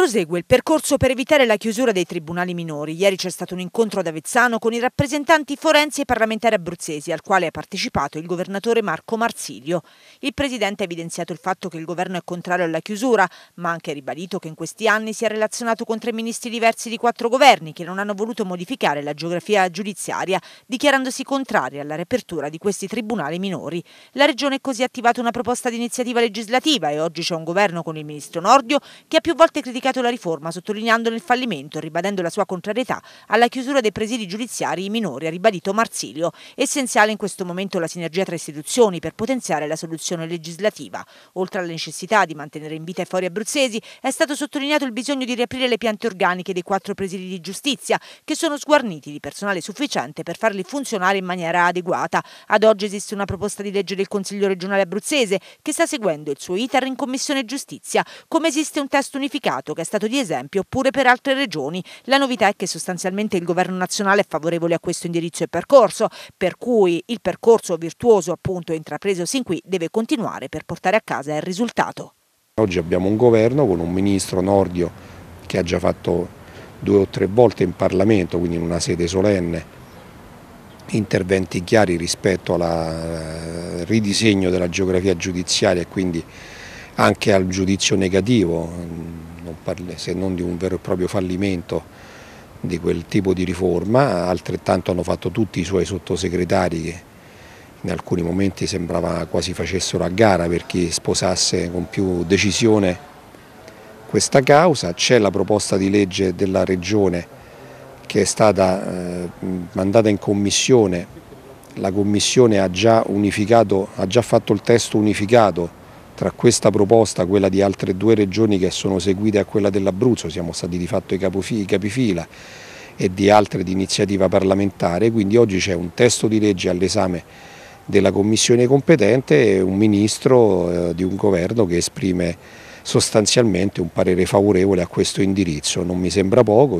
Prosegue il percorso per evitare la chiusura dei tribunali minori. Ieri c'è stato un incontro ad Avezzano con i rappresentanti forensi e parlamentari abruzzesi, al quale ha partecipato il governatore Marco Marsilio. Il presidente ha evidenziato il fatto che il governo è contrario alla chiusura, ma ha anche ribadito che in questi anni si è relazionato con tre ministri diversi di quattro governi che non hanno voluto modificare la geografia giudiziaria, dichiarandosi contrari alla riapertura di questi tribunali minori. La regione ha così attivato una proposta di iniziativa legislativa e oggi c'è un governo con il ministro Nordio che ha più volte criticato criticato la riforma, sottolineandone il fallimento e ribadendo la sua contrarietà alla chiusura dei presidi giudiziari minori, ha ribadito Marsilio. Essenziale in questo momento la sinergia tra istituzioni per potenziare la soluzione legislativa. Oltre alla necessità di mantenere in vita i fori abruzzesi, è stato sottolineato il bisogno di riaprire le piante organiche dei quattro presidi di giustizia, che sono sguarniti di personale sufficiente per farli funzionare in maniera adeguata. Ad oggi esiste una proposta di legge del Consiglio regionale abruzzese che sta seguendo il suo iter in Commissione Giustizia, come esiste un testo unificato che che è stato di esempio oppure per altre regioni. La novità è che sostanzialmente il governo nazionale è favorevole a questo indirizzo e percorso, per cui il percorso virtuoso appunto intrapreso sin qui deve continuare per portare a casa il risultato. Oggi abbiamo un governo con un ministro Nordio che ha già fatto due o tre volte in Parlamento, quindi in una sede solenne, interventi chiari rispetto al eh, ridisegno della geografia giudiziaria e quindi anche al giudizio negativo non parli, se non di un vero e proprio fallimento di quel tipo di riforma, altrettanto hanno fatto tutti i suoi sottosegretari che in alcuni momenti sembrava quasi facessero a gara per chi sposasse con più decisione questa causa, c'è la proposta di legge della Regione che è stata eh, mandata in commissione, la commissione ha già, unificato, ha già fatto il testo unificato tra questa proposta, quella di altre due regioni che sono seguite a quella dell'Abruzzo, siamo stati di fatto i, capifila e di altre di iniziativa parlamentare, quindi oggi c'è un testo di legge all'esame della commissione competente e un ministro eh, di un governo che esprime sostanzialmente un parere favorevole a questo indirizzo, non mi sembra poco.